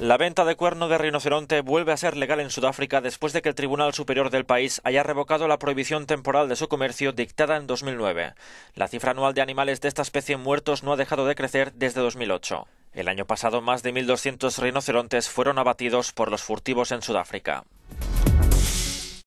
La venta de cuerno de rinoceronte vuelve a ser legal en Sudáfrica después de que el Tribunal Superior del país haya revocado la prohibición temporal de su comercio dictada en 2009. La cifra anual de animales de esta especie muertos no ha dejado de crecer desde 2008. El año pasado más de 1.200 rinocerontes fueron abatidos por los furtivos en Sudáfrica.